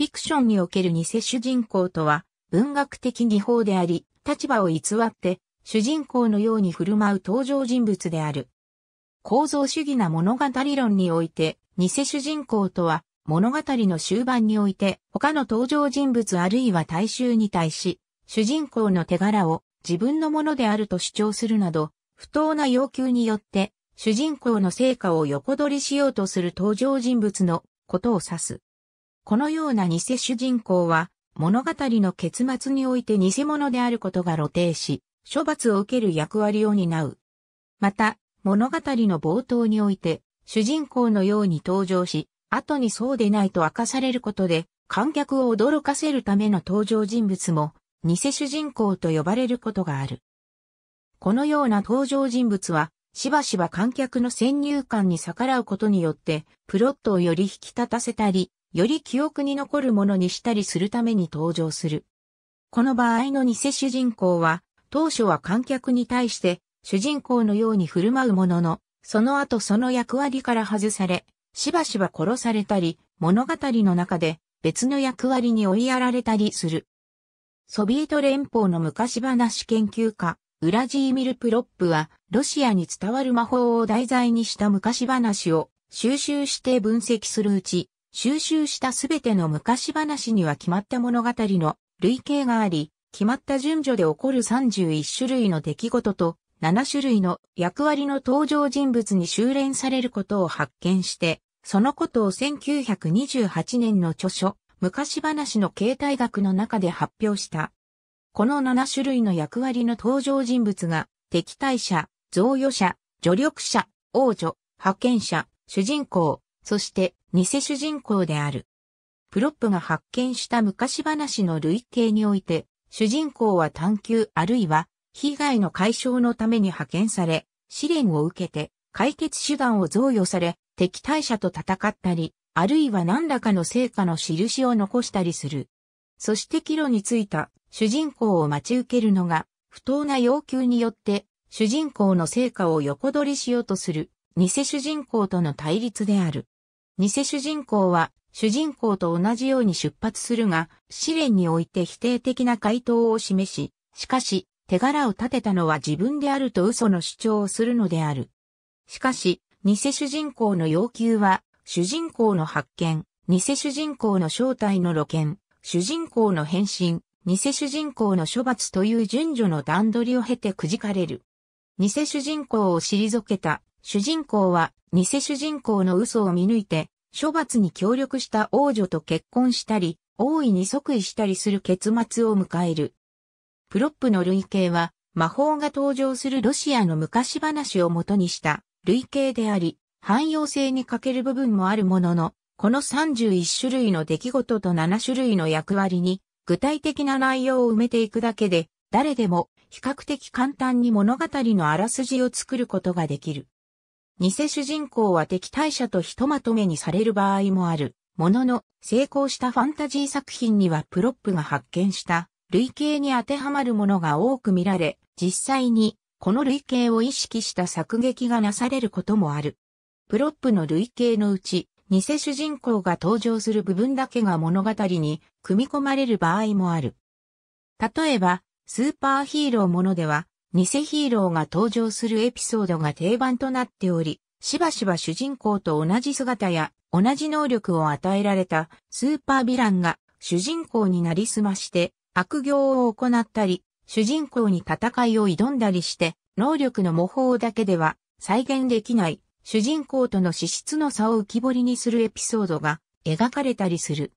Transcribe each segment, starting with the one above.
フィクションにおける偽主人公とは、文学的技法であり、立場を偽って、主人公のように振る舞う登場人物である。構造主義な物語論において、偽主人公とは、物語の終盤において、他の登場人物あるいは大衆に対し、主人公の手柄を自分のものであると主張するなど、不当な要求によって、主人公の成果を横取りしようとする登場人物のことを指す。このような偽主人公は、物語の結末において偽物であることが露呈し、処罰を受ける役割を担う。また、物語の冒頭において、主人公のように登場し、後にそうでないと明かされることで、観客を驚かせるための登場人物も、偽主人公と呼ばれることがある。このような登場人物は、しばしば観客の先入観に逆らうことによって、プロットをより引き立たせたり、より記憶に残るものにしたりするために登場する。この場合の偽主人公は、当初は観客に対して主人公のように振る舞うものの、その後その役割から外され、しばしば殺されたり、物語の中で別の役割に追いやられたりする。ソビエト連邦の昔話研究家、ウラジーミル・プロップは、ロシアに伝わる魔法を題材にした昔話を収集して分析するうち、収集したすべての昔話には決まった物語の類型があり、決まった順序で起こる31種類の出来事と7種類の役割の登場人物に修練されることを発見して、そのことを1928年の著書、昔話の形態学の中で発表した。この7種類の役割の登場人物が、敵対者、贈与者、助力者、王女、派遣者、主人公、そして偽主人公である。プロップが発見した昔話の類型において、主人公は探求あるいは被害の解消のために派遣され、試練を受けて解決手段を贈与され、敵対者と戦ったり、あるいは何らかの成果の印を残したりする。そして帰路についた主人公を待ち受けるのが、不当な要求によって主人公の成果を横取りしようとする偽主人公との対立である。偽主人公は主人公と同じように出発するが、試練において否定的な回答を示し、しかし、手柄を立てたのは自分であると嘘の主張をするのである。しかし、偽主人公の要求は、主人公の発見、偽主人公の正体の露見、主人公の変身、偽主人公の処罰という順序の段取りを経てくじかれる。偽主人公を退けた主人公は偽主人公の嘘を見抜いて、処罰に協力した王女と結婚したり、大いに即位したりする結末を迎える。プロップの類型は、魔法が登場するロシアの昔話を元にした類型であり、汎用性に欠ける部分もあるものの、この31種類の出来事と7種類の役割に、具体的な内容を埋めていくだけで、誰でも比較的簡単に物語のあらすじを作ることができる。偽主人公は敵対者とひとまとめにされる場合もある。ものの、成功したファンタジー作品にはプロップが発見した類型に当てはまるものが多く見られ、実際にこの類型を意識した作劇がなされることもある。プロップの類型のうち、偽主人公が登場する部分だけが物語に組み込まれる場合もある。例えば、スーパーヒーローものでは、偽ヒーローが登場するエピソードが定番となっており、しばしば主人公と同じ姿や同じ能力を与えられたスーパーヴィランが主人公になりすまして悪行を行ったり、主人公に戦いを挑んだりして、能力の模倣だけでは再現できない主人公との資質の差を浮き彫りにするエピソードが描かれたりする。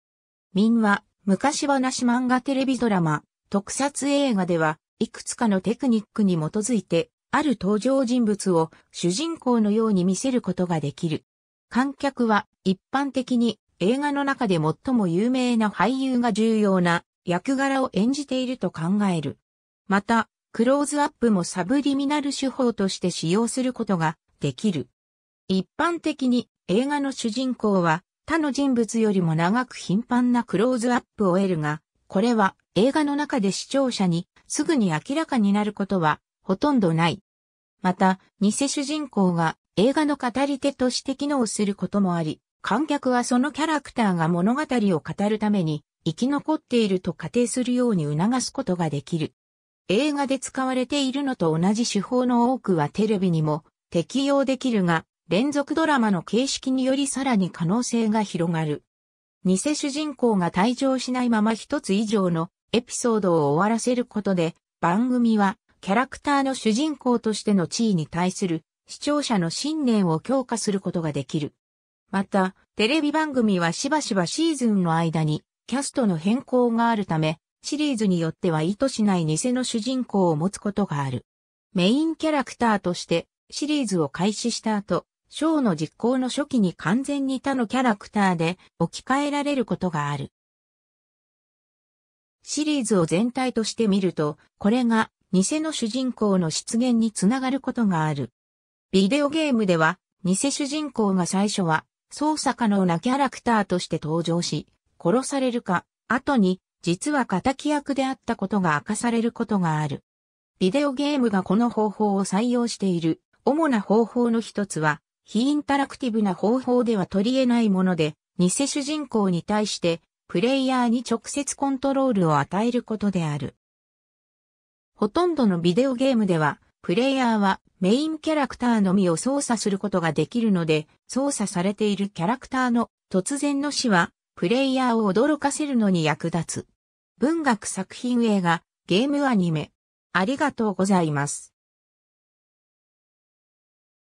民話、昔話漫画テレビドラマ、特撮映画ではいくつかのテクニックに基づいて、ある登場人物を主人公のように見せることができる。観客は一般的に映画の中で最も有名な俳優が重要な役柄を演じていると考える。また、クローズアップもサブリミナル手法として使用することができる。一般的に映画の主人公は他の人物よりも長く頻繁なクローズアップを得るが、これは映画の中で視聴者にすぐに明らかになることはほとんどない。また、偽主人公が映画の語り手として機能することもあり、観客はそのキャラクターが物語を語るために生き残っていると仮定するように促すことができる。映画で使われているのと同じ手法の多くはテレビにも適用できるが、連続ドラマの形式によりさらに可能性が広がる。偽主人公が退場しないまま一つ以上のエピソードを終わらせることで、番組はキャラクターの主人公としての地位に対する視聴者の信念を強化することができる。また、テレビ番組はしばしばシーズンの間にキャストの変更があるため、シリーズによっては意図しない偽の主人公を持つことがある。メインキャラクターとしてシリーズを開始した後、ショーの実行の初期に完全に他のキャラクターで置き換えられることがある。シリーズを全体として見ると、これが偽の主人公の出現につながることがある。ビデオゲームでは、偽主人公が最初は操作可能なキャラクターとして登場し、殺されるか、後に実は敵役であったことが明かされることがある。ビデオゲームがこの方法を採用している主な方法の一つは、非インタラクティブな方法では取り得ないもので、偽主人公に対してプレイヤーに直接コントロールを与えることである。ほとんどのビデオゲームでは、プレイヤーはメインキャラクターのみを操作することができるので、操作されているキャラクターの突然の死は、プレイヤーを驚かせるのに役立つ。文学作品映画、ゲームアニメ。ありがとうございます。